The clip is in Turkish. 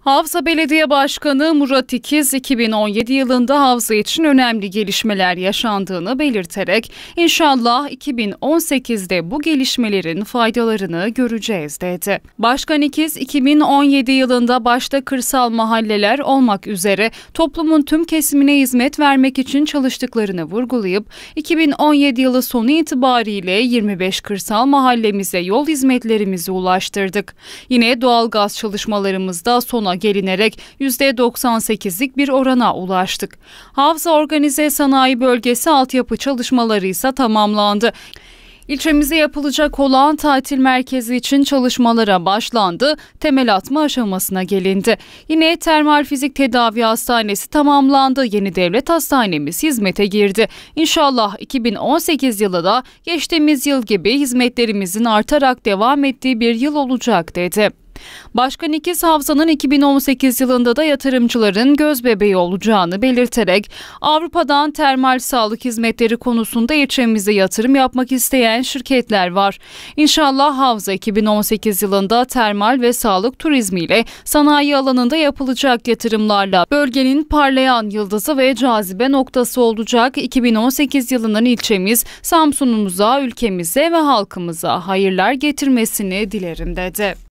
Havza Belediye Başkanı Murat İkiz 2017 yılında havza için önemli gelişmeler yaşandığını belirterek inşallah 2018'de bu gelişmelerin faydalarını göreceğiz dedi. Başkan İkiz 2017 yılında başta kırsal mahalleler olmak üzere toplumun tüm kesimine hizmet vermek için çalıştıklarını vurgulayıp 2017 yılı sonu itibariyle 25 kırsal mahallemize yol hizmetlerimizi ulaştırdık. Yine doğalgaz çalışmalarımızda sona sona gelinerek %98'lik bir orana ulaştık. Havza Organize Sanayi Bölgesi altyapı çalışmaları ise tamamlandı. İlçemize yapılacak olan tatil merkezi için çalışmalara başlandı, temel atma aşamasına gelindi. Yine termal fizik tedavi hastanesi tamamlandı, yeni devlet hastanemiz hizmete girdi. İnşallah 2018 yılı da geçtiğimiz yıl gibi hizmetlerimizin artarak devam ettiği bir yıl olacak dedi. Başkan İkiz Havza'nın 2018 yılında da yatırımcıların göz bebeği olacağını belirterek Avrupa'dan termal sağlık hizmetleri konusunda ilçemize yatırım yapmak isteyen şirketler var. İnşallah Havza 2018 yılında termal ve sağlık turizmiyle sanayi alanında yapılacak yatırımlarla bölgenin parlayan yıldızı ve cazibe noktası olacak 2018 yılının ilçemiz Samsun'umuza, ülkemize ve halkımıza hayırlar getirmesini dilerim dedi.